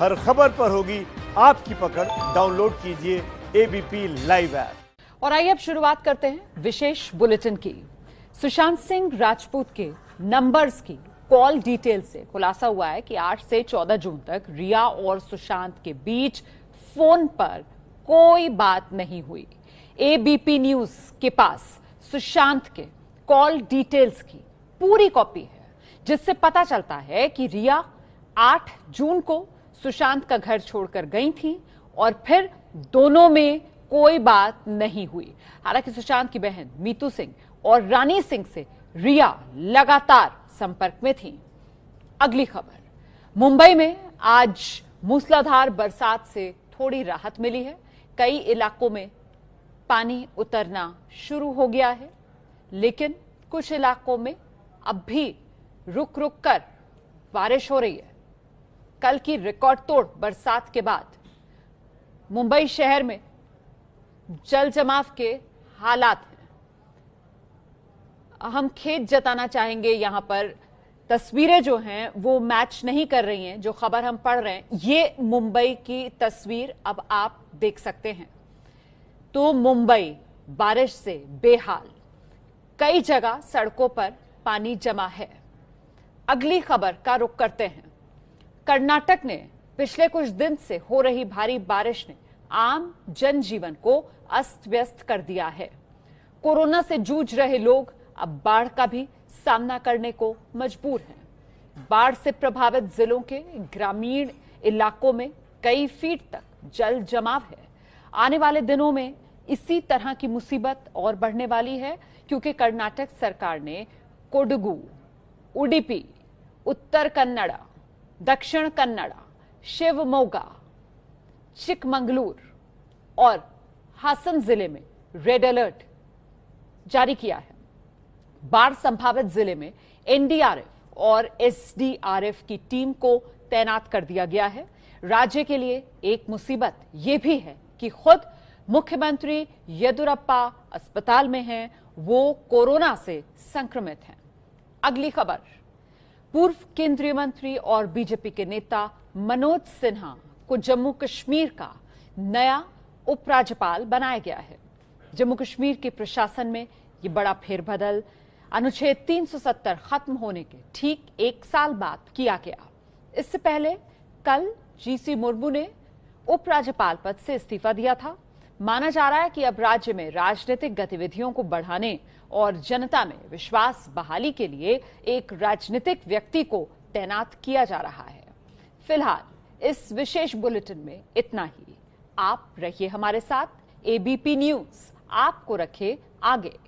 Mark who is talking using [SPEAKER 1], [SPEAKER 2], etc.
[SPEAKER 1] हर खबर पर होगी आपकी पकड़ डाउनलोड कीजिए एबीपी लाइव ऐप और आइए अब शुरुआत करते हैं विशेष बुलेटिन की सुशांत सिंह राजपूत के नंबर्स की कॉल डिटेल से खुलासा हुआ है कि 8 से 14 जून तक रिया और सुशांत के बीच फोन पर कोई बात नहीं हुई एबीपी न्यूज के पास सुशांत के कॉल डिटेल्स की पूरी कॉपी है जिससे पता चलता है कि रिया 8 जून को सुशांत का घर छोड़कर गई थी और फिर दोनों में कोई बात नहीं हुई हालांकि सुशांत की बहन मीतू सिंह और रानी सिंह से रिया लगातार संपर्क में थी अगली खबर मुंबई में आज मूसलाधार बरसात से थोड़ी राहत मिली है कई इलाकों में पानी उतरना शुरू हो गया है लेकिन कुछ इलाकों में अब भी रुक रुक कर बारिश हो रही है कल की रिकॉर्ड तोड़ बरसात के बाद मुंबई शहर में जल जमाव के हालात हैं हम खेत जताना चाहेंगे यहां पर तस्वीरें जो हैं वो मैच नहीं कर रही हैं जो खबर हम पढ़ रहे हैं ये मुंबई की तस्वीर अब आप देख सकते हैं तो मुंबई बारिश से बेहाल कई जगह सड़कों पर पानी जमा है अगली खबर का रुख करते हैं कर्नाटक ने पिछले कुछ दिन से हो रही भारी बारिश ने आम जनजीवन को अस्त व्यस्त कर दिया है कोरोना से जूझ रहे लोग अब बाढ़ का भी सामना करने को मजबूर हैं बाढ़ से प्रभावित जिलों के ग्रामीण इलाकों में कई फीट तक जल जमाव है आने वाले दिनों में इसी तरह की मुसीबत और बढ़ने वाली है क्योंकि कर्नाटक सरकार ने कोडगु उडीपी उत्तर कन्नड़ा दक्षिण कन्नड़ा शिवमोगा चिकमंगलूर और हासन जिले में रेड अलर्ट जारी किया है बाढ़ संभावित जिले में एनडीआरएफ और एसडीआरएफ की टीम को तैनात कर दिया गया है राज्य के लिए एक मुसीबत यह भी है कि खुद मुख्यमंत्री येदुरप्पा अस्पताल में हैं वो कोरोना से संक्रमित हैं अगली खबर पूर्व केंद्रीय मंत्री और बीजेपी के नेता मनोज सिन्हा को जम्मू कश्मीर का नया उपराज्यपाल बनाया गया है जम्मू कश्मीर के प्रशासन में ये बड़ा फेरबदल अनुच्छेद 370 खत्म होने के ठीक एक साल बाद किया गया इससे पहले कल जीसी मुर्मू ने उपराज्यपाल पद से इस्तीफा दिया था माना जा रहा है कि अब राज्य में राजनीतिक गतिविधियों को बढ़ाने और जनता में विश्वास बहाली के लिए एक राजनीतिक व्यक्ति को तैनात किया जा रहा है फिलहाल इस विशेष बुलेटिन में इतना ही आप रहिए हमारे साथ एबीपी न्यूज आपको रखे आगे